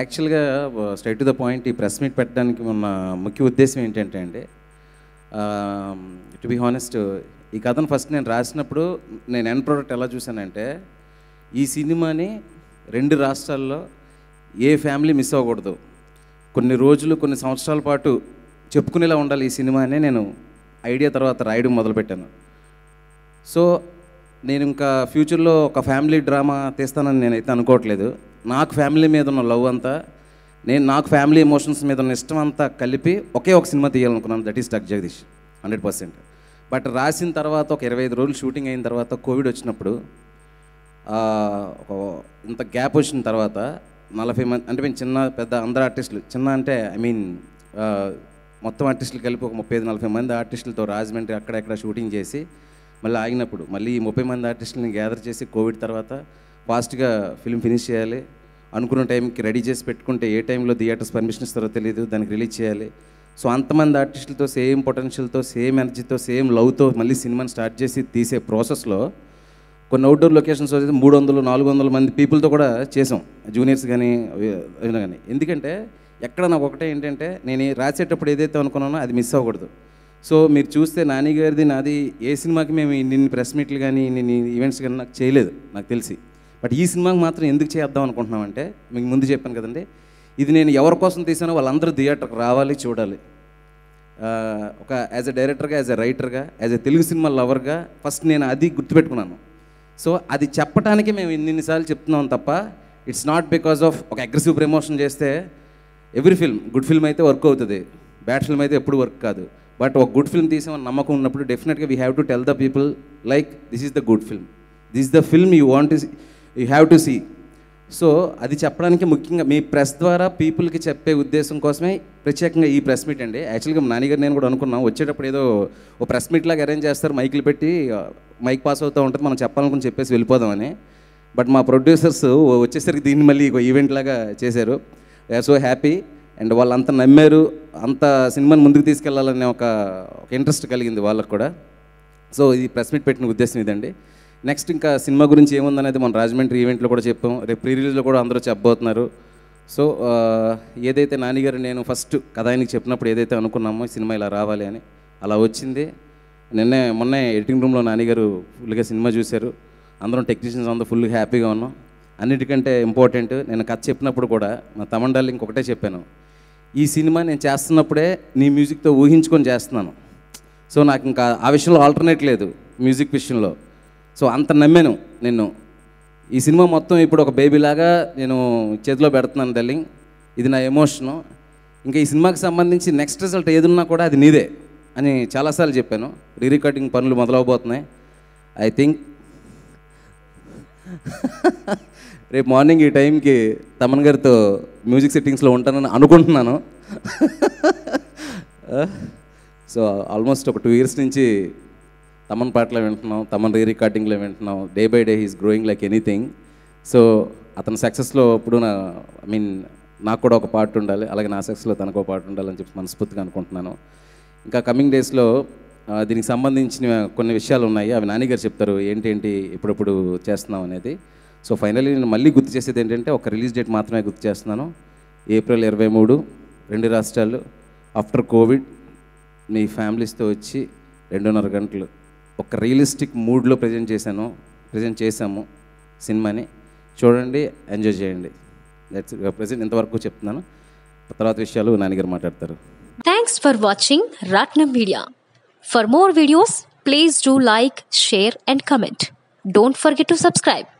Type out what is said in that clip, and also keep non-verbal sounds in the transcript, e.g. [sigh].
యాక్చువల్గా straight to the point ఈ press meet పెట్టడానికి ఉన్న ముఖ్య ఉద్దేశం ఏంటంటే అండి టు బి హానెస్ట్ ఈ కథను ఫస్ట్ నేను రాసినప్పుడు నేను ఎండ్ ప్రోడక్ట్ ఎలా చూశానంటే ఈ సినిమాని రెండు రాష్ట్రాల్లో ఏ ఫ్యామిలీ మిస్ అవ్వకూడదు కొన్ని రోజులు కొన్ని సంవత్సరాల పాటు చెప్పుకునేలా ఉండాలి ఈ సినిమా అనే నేను ఐడియా తర్వాత రాయడం మొదలుపెట్టాను సో నేను ఇంకా ఫ్యూచర్లో ఒక ఫ్యామిలీ డ్రామా తీస్తానని నేనైతే అనుకోవట్లేదు నాకు ఫ్యామిలీ మీద ఉన్న లవ్ అంతా నేను నాకు ఫ్యామిలీ ఎమోషన్స్ మీద ఉన్న ఇష్టం అంతా కలిపి ఒకే ఒక సినిమా తీయాలనుకున్నాను that is Tuck Jagadish hundred percent but రాసిన తర్వాత ఒక ఇరవై ఐదు రోజులు షూటింగ్ అయిన తర్వాత కోవిడ్ వచ్చినప్పుడు ఇంత గ్యాప్ వచ్చిన తర్వాత నలభై మంది అంటే మేము చిన్న పెద్ద అందరు ఆర్టిస్టులు చిన్న అంటే ఐ మీన్ మొత్తం ఆర్టిస్టులు కలిపి ఒక ముప్పై ఐదు నలభై మంది ఆర్టిస్టులతో రాజమండ్రి అక్కడెక్కడ షూటింగ్ చేసి మళ్ళీ ఆగినప్పుడు మళ్ళీ ఈ ముప్పై మంది ఆర్టిస్టులని గ్యాదర్ చేసి కోవిడ్ తర్వాత ఫాస్ట్గా ఫిల్మ్ ఫినిష్ చేయాలి అనుకున్న టైంకి రెడీ చేసి పెట్టుకుంటే ఏ టైంలో థియేటర్స్ పర్మిషన్ ఇస్తారో తెలియదు దానికి రిలీజ్ చేయాలి సో అంతమంది ఆర్టిస్టులతో సేమ్ పొటెన్షియల్తో సేమ్ ఎనర్జీతో సేమ్ లవ్తో మళ్ళీ సినిమాని స్టార్ట్ చేసి తీసే ప్రాసెస్లో కొన్ని అవుట్డోర్ లొకేషన్స్ వచ్చేది మూడు వందలు నాలుగు వందల మంది పీపుల్తో కూడా చేసాం జూనియర్స్ కానీ కానీ ఎందుకంటే ఎక్కడ నాకు ఒకటే ఏంటంటే నేను రాసేటప్పుడు ఏదైతే అనుకున్నానో అది మిస్ అవ్వకూడదు సో మీరు చూస్తే నాని గారిది నాది ఏ సినిమాకి మేము ఇన్ని ప్రెస్ మీట్లు కానీ ఇన్ని ఈవెంట్స్ కానీ నాకు చేయలేదు నాకు తెలిసి బట్ ఈ సినిమాకి మాత్రం ఎందుకు చేద్దాం అనుకుంటున్నామంటే మీకు ముందు చెప్పాను కదండి ఇది నేను ఎవరి కోసం తీసానో వాళ్ళందరూ థియేటర్కి రావాలి చూడాలి ఒక యాజ్ ఎ డైరెక్టర్గా యాజ్ ఎ రైటర్గా యాజ్ ఎ తెలుగు సినిమా లవర్గా ఫస్ట్ నేను అది గుర్తుపెట్టుకున్నాను సో అది చెప్పడానికి మేము ఇన్నిసార్లు చెప్తున్నాం తప్ప ఇట్స్ నాట్ బికాజ్ ఆఫ్ ఒక అగ్రెసివ్ ప్రమోషన్ చేస్తే ఎవ్రీ ఫిల్మ్ గుడ్ ఫిల్మ్ అయితే వర్క్ అవుతుంది బ్యాడ్ ఫిల్మ్ అయితే ఎప్పుడు వర్క్ కాదు బట్ ఒక గుడ్ ఫిల్మ్ తీసామని నమ్మకం ఉన్నప్పుడు డెఫినెట్గా we have to tell the people like this is the good film this the film you want you have to see so అది చెప్పడానికి ముఖ్యంగా మీ ప్రెస్ ద్వారా పీపుల్కి చెప్పే ఉద్దేశం కోసమే ప్రత్యేకంగా ఈ ప్రెస్ మీట్ అండి యాక్చువల్గా మా నాన్నగారు నేను కూడా అనుకున్నాం వచ్చేటప్పుడు ఏదో ఓ ప్రెస్ మీట్ లాగా అరేంజ్ చేస్తారు మైకులు పెట్టి మైక్ పాస్ అవుతూ ఉంటుంది మనం చెప్పాలనుకుని చెప్పేసి వెళ్ళిపోదామని బట్ మా ప్రొడ్యూసర్స్ వచ్చేసరికి దీన్ని మళ్ళీ ఈవెంట్ లాగా చేశారు వీఆర్ సో హ్యాపీ అండ్ వాళ్ళు అంత నమ్మారు అంత సినిమాని ముందుకు తీసుకెళ్లాలనే ఒక ఇంట్రెస్ట్ కలిగింది వాళ్ళకు కూడా సో ఇది ప్రెస్ మీట్ పెట్టిన ఉద్దేశం ఇదండి నెక్స్ట్ ఇంకా సినిమా గురించి ఏముందనేది మన రాజమండ్రి ఈవెంట్లో కూడా చెప్పాం రేపు ప్రీ రిలీజ్లో కూడా అందరూ చెప్పబోతున్నారు సో ఏదైతే నానిగారు నేను ఫస్ట్ కథ ఆయనకి చెప్పినప్పుడు ఏదైతే అనుకున్నామో సినిమా ఇలా రావాలి అని అలా వచ్చింది నిన్నే మొన్నే ఎడిటింగ్ రూమ్లో నానిగారు ఫుల్గా సినిమా చూశారు అందరం టెక్నీషియన్స్ అందరూ ఫుల్ హ్యాపీగా ఉన్నాం అన్నిటికంటే ఇంపార్టెంట్ నేను కథ చెప్పినప్పుడు కూడా మా తమండాలి ఇంకొకటే చెప్పాను ఈ సినిమా నేను చేస్తున్నప్పుడే నీ మ్యూజిక్తో ఊహించుకొని చేస్తున్నాను సో నాకు ఇంకా ఆ విషయంలో ఆల్టర్నేట్ లేదు మ్యూజిక్ విషయంలో సో అంత నమ్మాను నిన్ను ఈ సినిమా మొత్తం ఇప్పుడు ఒక బేబీలాగా నేను చేతిలో పెడుతున్నాను డెల్లింగ్ ఇది నా ఎమోషను ఇంకా ఈ సినిమాకి సంబంధించి నెక్స్ట్ రిజల్ట్ ఏదున్నా కూడా అది నీదే అని చాలాసార్లు చెప్పాను రీ రికార్డింగ్ పనులు మొదలవబోతున్నాయి ఐ థింక్ [laughs] రేపు మార్నింగ్ ఈ టైంకి తమన్ గారితో మ్యూజిక్ సెట్టింగ్స్లో ఉంటానని అనుకుంటున్నాను [laughs] సో ఆల్మోస్ట్ ఒక టూ ఇయర్స్ నుంచి తమన్ పాటలో వింటున్నాం తమన్ రీ రికార్డింగ్లో వింటున్నాం day by day he's growing like anything so అతని సక్సెస్లో ఇప్పుడు నా ఐ మీన్ నాకు కూడా ఒక పార్ట్ ఉండాలి అలాగే నా సక్సెస్లో తనకు ఒక పార్ట్ ఉండాలని చెప్పి మనస్ఫూర్తిగా అనుకుంటున్నాను ఇంకా కమింగ్ డేస్లో దీనికి సంబంధించిన కొన్ని విషయాలు ఉన్నాయి అవి నానిగారు చెప్తారు ఏంటేంటి ఇప్పుడప్పుడు చేస్తున్నాం అనేది సో ఫైనల్లీ నేను మళ్ళీ గుర్తు చేసేది ఏంటంటే ఒక రిలీజ్ డేట్ మాత్రమే గుర్తు చేస్తున్నాను ఏప్రిల్ ఇరవై మూడు రెండు రాష్ట్రాలు ఆఫ్టర్ కోవిడ్ మీ ఫ్యామిలీస్తో వచ్చి రెండున్నర గంటలు ఒక రియలిస్టిక్ మూడ్లో ప్రజెంట్ చేశాను ప్రజెంట్ చేశాము సినిమాని చూడండి ఎంజాయ్ చేయండి దట్స్ ప్రజెంట్ ఇంతవరకు చెప్తున్నాను తర్వాత విషయాలు నాన్నగారు మాట్లాడతారు thanks for watching Ratnam media for more videos please do like share and comment don't forget to subscribe